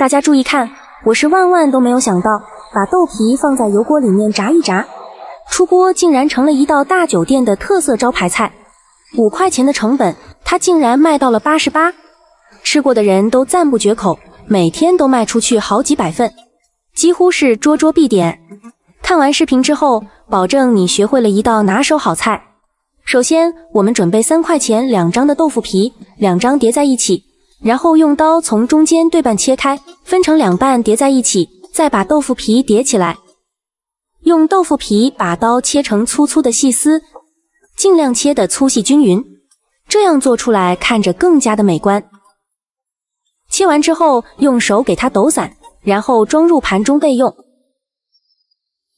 大家注意看，我是万万都没有想到，把豆皮放在油锅里面炸一炸，出锅竟然成了一道大酒店的特色招牌菜。五块钱的成本，它竟然卖到了八十八，吃过的人都赞不绝口，每天都卖出去好几百份，几乎是桌桌必点。看完视频之后，保证你学会了一道拿手好菜。首先，我们准备三块钱两张的豆腐皮，两张叠在一起。然后用刀从中间对半切开，分成两半叠在一起，再把豆腐皮叠起来。用豆腐皮把刀切成粗粗的细丝，尽量切的粗细均匀，这样做出来看着更加的美观。切完之后，用手给它抖散，然后装入盘中备用。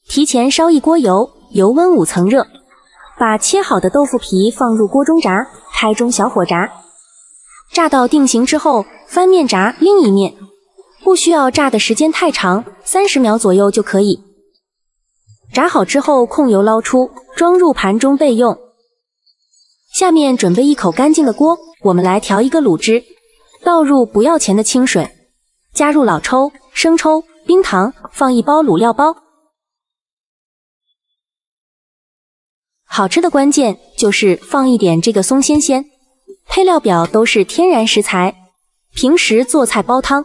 提前烧一锅油，油温五成热，把切好的豆腐皮放入锅中炸，开中小火炸。炸到定型之后，翻面炸另一面，不需要炸的时间太长，三十秒左右就可以。炸好之后，控油捞出，装入盘中备用。下面准备一口干净的锅，我们来调一个卤汁。倒入不要钱的清水，加入老抽、生抽、冰糖，放一包卤料包。好吃的关键就是放一点这个松鲜鲜。配料表都是天然食材，平时做菜煲汤，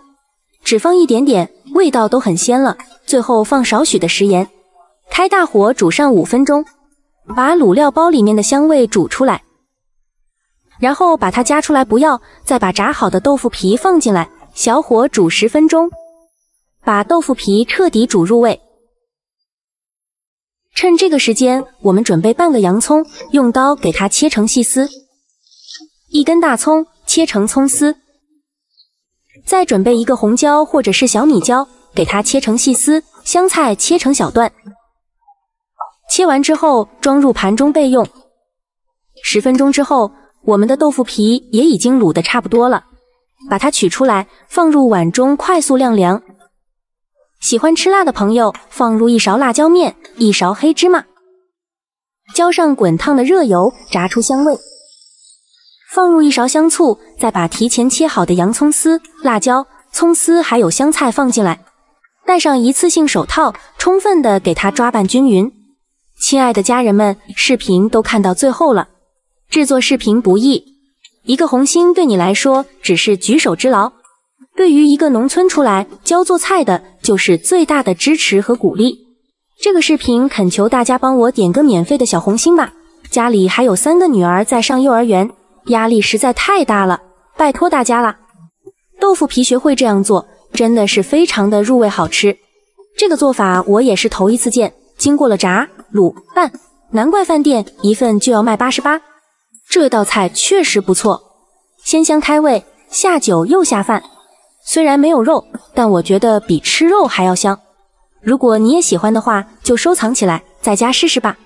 只放一点点，味道都很鲜了。最后放少许的食盐，开大火煮上五分钟，把卤料包里面的香味煮出来，然后把它夹出来，不要。再把炸好的豆腐皮放进来，小火煮十分钟，把豆腐皮彻底煮入味。趁这个时间，我们准备半个洋葱，用刀给它切成细丝。一根大葱切成葱丝，再准备一个红椒或者是小米椒，给它切成细丝，香菜切成小段，切完之后装入盘中备用。十分钟之后，我们的豆腐皮也已经卤得差不多了，把它取出来放入碗中，快速晾凉。喜欢吃辣的朋友，放入一勺辣椒面，一勺黑芝麻，浇上滚烫的热油，炸出香味。放入一勺香醋，再把提前切好的洋葱丝、辣椒、葱丝还有香菜放进来，戴上一次性手套，充分的给它抓拌均匀。亲爱的家人们，视频都看到最后了，制作视频不易，一个红心对你来说只是举手之劳，对于一个农村出来教做菜的，就是最大的支持和鼓励。这个视频恳求大家帮我点个免费的小红心吧，家里还有三个女儿在上幼儿园。压力实在太大了，拜托大家了！豆腐皮学会这样做，真的是非常的入味好吃。这个做法我也是头一次见，经过了炸、卤、拌，难怪饭店一份就要卖八十八。这道菜确实不错，鲜香开胃，下酒又下饭。虽然没有肉，但我觉得比吃肉还要香。如果你也喜欢的话，就收藏起来，在家试试吧。